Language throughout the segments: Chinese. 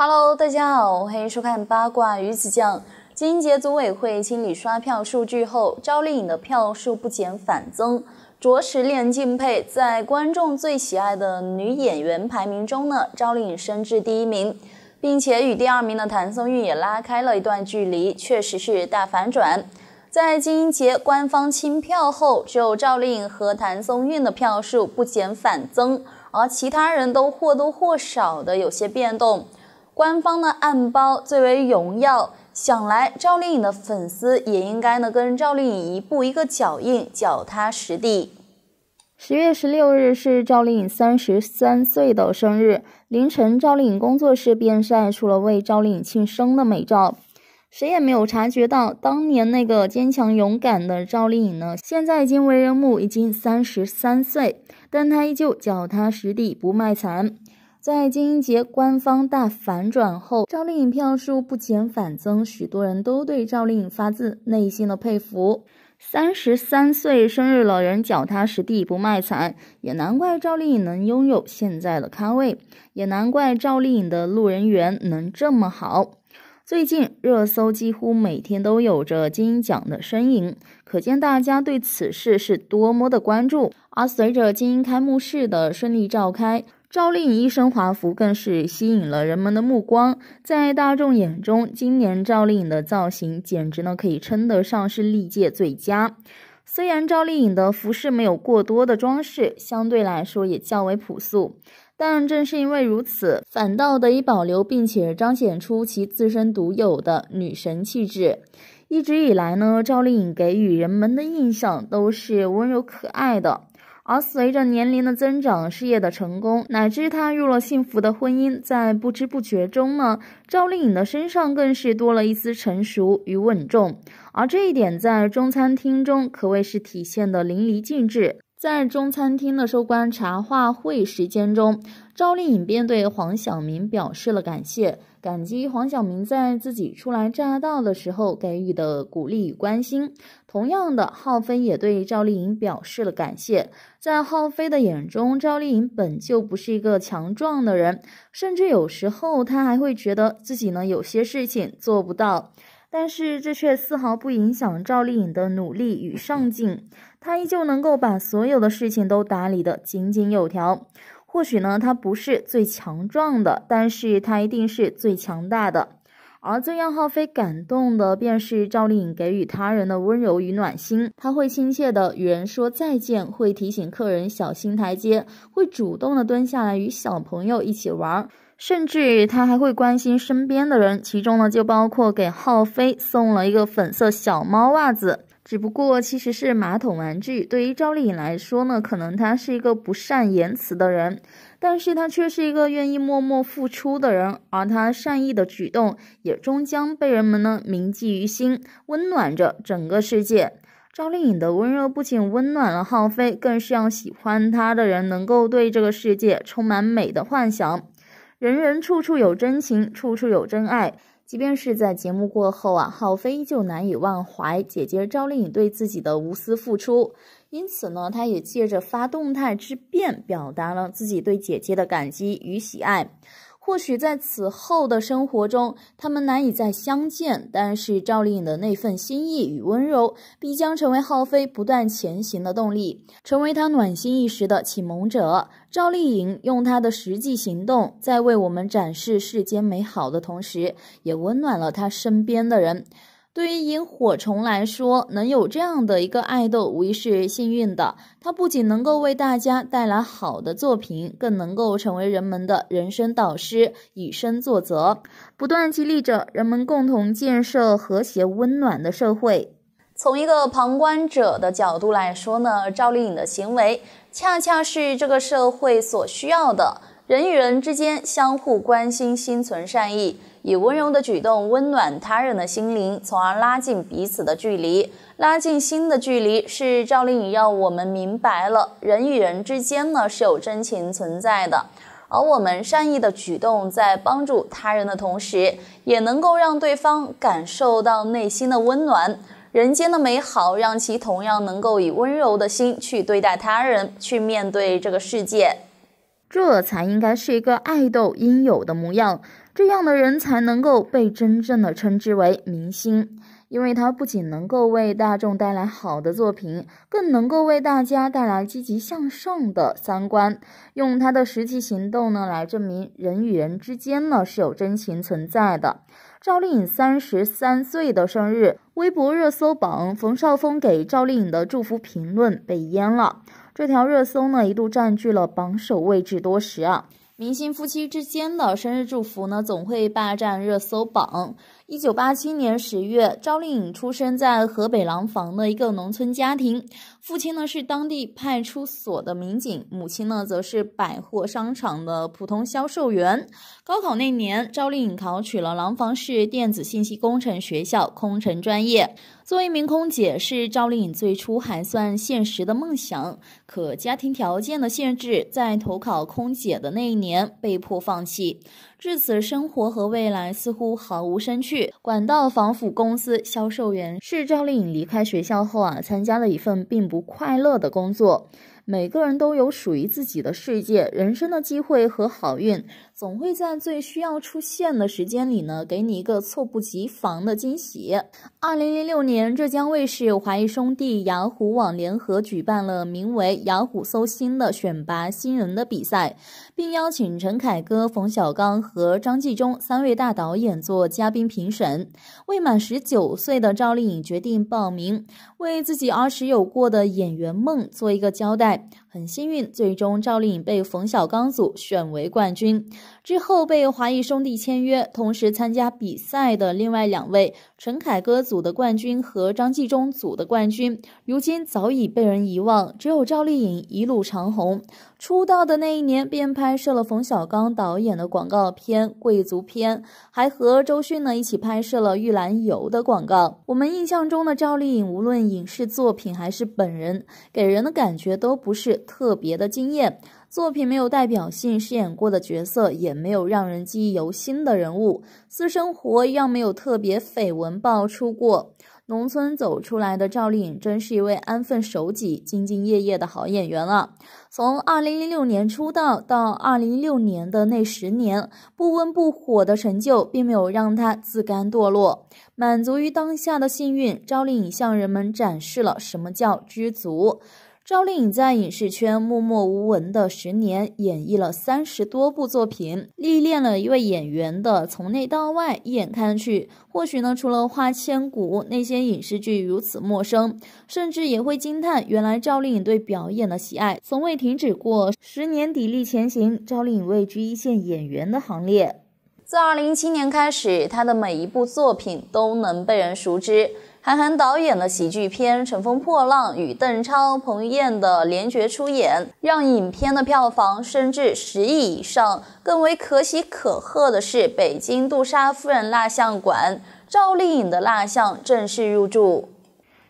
Hello，大家好，欢迎收看八卦鱼子酱。金鹰节组委会清理刷票数据后，赵丽颖的票数不减反增，着实令人敬佩。在观众最喜爱的女演员排名中呢，赵丽颖升至第一名，并且与第二名的谭松韵也拉开了一段距离，确实是大反转。在金鹰节官方清票后，只有赵丽颖和谭松韵的票数不减反增，而其他人都或多或少的有些变动。官方呢暗包最为荣耀，想来赵丽颖的粉丝也应该呢跟赵丽颖一步一个脚印，脚踏实地。十月十六日是赵丽颖三十三岁的生日，凌晨赵丽颖工作室便晒出了为赵丽颖庆生的美照。谁也没有察觉到，当年那个坚强勇敢的赵丽颖呢，现在已经为人母，已经三十三岁，但她依旧脚踏实地，不卖惨。在金鹰节官方大反转后，赵丽颖票数不减反增，许多人都对赵丽颖发自内心的佩服。三十三岁生日老人脚踏实地，不卖惨，也难怪赵丽颖能拥有现在的咖位，也难怪赵丽颖的路人缘能这么好。最近热搜几乎每天都有着金鹰奖的身影，可见大家对此事是多么的关注。而随着金鹰开幕式的顺利召开。赵丽颖一身华服，更是吸引了人们的目光。在大众眼中，今年赵丽颖的造型简直呢可以称得上是历届最佳。虽然赵丽颖的服饰没有过多的装饰，相对来说也较为朴素，但正是因为如此，反倒得以保留并且彰显出其自身独有的女神气质。一直以来呢，赵丽颖给予人们的印象都是温柔可爱的。而随着年龄的增长，事业的成功，乃至踏入了幸福的婚姻，在不知不觉中呢，赵丽颖的身上更是多了一丝成熟与稳重，而这一点在《中餐厅》中可谓是体现的淋漓尽致。在中餐厅的收官茶话会时间中，赵丽颖便对黄晓明表示了感谢，感激黄晓明在自己初来乍到的时候给予的鼓励与关心。同样的，浩飞也对赵丽颖表示了感谢。在浩飞的眼中，赵丽颖本就不是一个强壮的人，甚至有时候他还会觉得自己呢有些事情做不到。但是这却丝毫不影响赵丽颖的努力与上进，她依旧能够把所有的事情都打理的井井有条。或许呢，她不是最强壮的，但是她一定是最强大的。而最让浩飞感动的，便是赵丽颖给予他人的温柔与暖心。他会亲切的与人说再见，会提醒客人小心台阶，会主动的蹲下来与小朋友一起玩，甚至他还会关心身边的人，其中呢，就包括给浩飞送了一个粉色小猫袜子。只不过，其实是马桶玩具。对于赵丽颖来说呢，可能她是一个不善言辞的人，但是她却是一个愿意默默付出的人。而她善意的举动，也终将被人们呢铭记于心，温暖着整个世界。赵丽颖的温柔不仅温暖了浩飞，更是让喜欢她的人能够对这个世界充满美的幻想。人人处处有真情，处处有真爱。即便是在节目过后啊，浩飞依旧难以忘怀姐姐赵丽颖对自己的无私付出，因此呢，他也借着发动态之便，表达了自己对姐姐的感激与喜爱。或许在此后的生活中，他们难以再相见，但是赵丽颖的那份心意与温柔，必将成为浩飞不断前行的动力，成为他暖心一时的启蒙者。赵丽颖用她的实际行动，在为我们展示世间美好的同时，也温暖了她身边的人。对于萤火虫来说，能有这样的一个爱豆，无疑是幸运的。它不仅能够为大家带来好的作品，更能够成为人们的人生导师，以身作则，不断激励着人们共同建设和谐温暖的社会。从一个旁观者的角度来说呢，赵丽颖的行为恰恰是这个社会所需要的人与人之间相互关心，心存善意。以温柔的举动温暖他人的心灵，从而拉近彼此的距离，拉近心的距离。是赵丽颖让我们明白了，人与人之间呢是有真情存在的，而我们善意的举动在帮助他人的同时，也能够让对方感受到内心的温暖，人间的美好，让其同样能够以温柔的心去对待他人，去面对这个世界。这才应该是一个爱豆应有的模样，这样的人才能够被真正的称之为明星，因为他不仅能够为大众带来好的作品，更能够为大家带来积极向上的三观，用他的实际行动呢来证明人与人之间呢是有真情存在的。赵丽颖三十三岁的生日，微博热搜榜，冯绍峰给赵丽颖的祝福评论被淹了。这条热搜呢，一度占据了榜首位置多时啊。明星夫妻之间的生日祝福呢，总会霸占热搜榜。一九八七年十月，赵丽颖出生在河北廊坊的一个农村家庭。父亲呢是当地派出所的民警，母亲呢则是百货商场的普通销售员。高考那年，赵丽颖考取了廊坊市电子信息工程学校空乘专业。作为一名空姐是赵丽颖最初还算现实的梦想。可家庭条件的限制，在投考空姐的那一年被迫放弃。至此，生活和未来似乎毫无生趣。管道防腐公司销售员是赵丽颖离开学校后啊，参加了一份并不快乐的工作。每个人都有属于自己的世界、人生的机会和好运。总会在最需要出现的时间里呢，给你一个猝不及防的惊喜。二零零六年，浙江卫视、华谊兄弟、雅虎网联合举办了名为“雅虎搜星”的选拔新人的比赛，并邀请陈凯歌、冯小刚和张纪中三位大导演做嘉宾评审。未满十九岁的赵丽颖决定报名，为自己儿时有过的演员梦做一个交代。很幸运，最终赵丽颖被冯小刚组选为冠军，之后被华谊兄弟签约。同时参加比赛的另外两位。陈凯歌组的冠军和张纪中组的冠军，如今早已被人遗忘。只有赵丽颖一路长虹。出道的那一年便拍摄了冯小刚导演的广告片《贵族片》，还和周迅呢一起拍摄了玉兰油的广告。我们印象中的赵丽颖，无论影视作品还是本人，给人的感觉都不是特别的惊艳。作品没有代表性，饰演过的角色也没有让人记忆犹新的人物，私生活一样没有特别绯闻爆出过。农村走出来的赵丽颖，真是一位安分守己、兢兢业业的好演员了。从2 0零6年出道到2 0一6年的那十年，不温不火的成就，并没有让她自甘堕落，满足于当下的幸运。赵丽颖向人们展示了什么叫知足。赵丽颖在影视圈默默无闻的十年，演绎了三十多部作品，历练了一位演员的从内到外。一眼看去，或许呢，除了花千骨，那些影视剧如此陌生，甚至也会惊叹，原来赵丽颖对表演的喜爱从未停止过。十年砥砺前行，赵丽颖位居一线演员的行列。自二零一七年开始，她的每一部作品都能被人熟知。韩寒导演的喜剧片《乘风破浪》与邓超、彭于晏的联决出演，让影片的票房升至十亿以上。更为可喜可贺的是，北京杜莎夫人蜡像馆赵丽颖的蜡像正式入驻。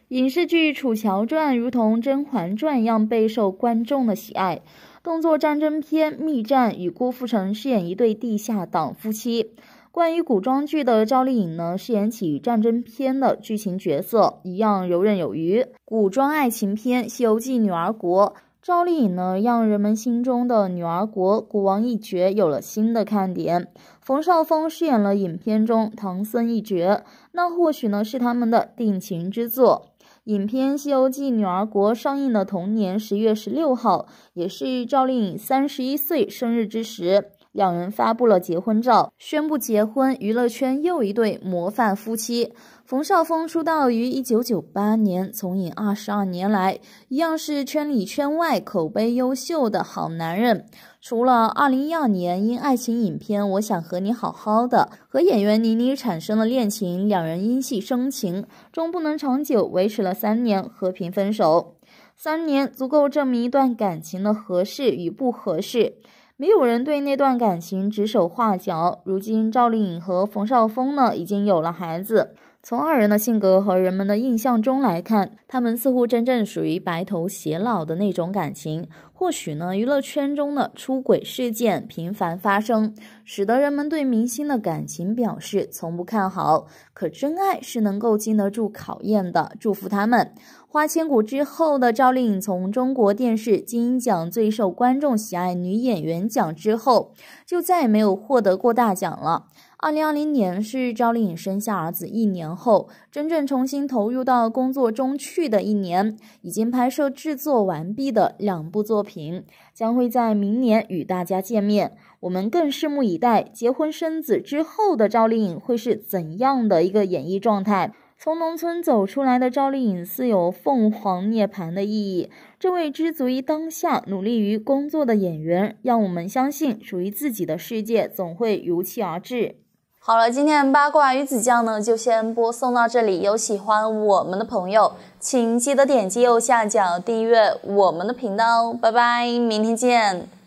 影视剧《楚乔传》如同《甄嬛传》一样备受观众的喜爱。动作战争片《密战》与郭富城饰演一对地下党夫妻。关于古装剧的赵丽颖呢，饰演起战争片的剧情角色一样游刃有余。古装爱情片《西游记女儿国》，赵丽颖呢让人们心中的女儿国国王一角有了新的看点。冯绍峰饰演了影片中唐僧一角，那或许呢是他们的定情之作。影片《西游记女儿国》上映的同年十月十六号，也是赵丽颖三十一岁生日之时。两人发布了结婚照，宣布结婚，娱乐圈又一对模范夫妻。冯绍峰出道于一九九八年，从影二十二年来，一样是圈里圈外口碑优秀的好男人。除了二零一二年因爱情影片《我想和你好好的》和演员倪妮产生了恋情，两人因戏生情，终不能长久，维持了三年和平分手。三年足够证明一段感情的合适与不合适。没有人对那段感情指手画脚。如今，赵丽颖和冯绍峰呢，已经有了孩子。从二人的性格和人们的印象中来看，他们似乎真正属于白头偕老的那种感情。或许呢，娱乐圈中的出轨事件频繁发生，使得人们对明星的感情表示从不看好。可真爱是能够经得住考验的，祝福他们。花千骨之后的赵丽颖，从中国电视金鹰奖最受观众喜爱女演员奖之后，就再也没有获得过大奖了。二零二零年是赵丽颖生下儿子一年后，真正重新投入到工作中去的一年。已经拍摄制作完毕的两部作品将会在明年与大家见面。我们更拭目以待，结婚生子之后的赵丽颖会是怎样的一个演绎状态？从农村走出来的赵丽颖似有凤凰涅槃的意义。这位知足于当下、努力于工作的演员，让我们相信属于自己的世界总会如期而至。好了，今天八卦鱼子酱呢，就先播送到这里。有喜欢我们的朋友，请记得点击右下角订阅我们的频道哦。拜拜，明天见。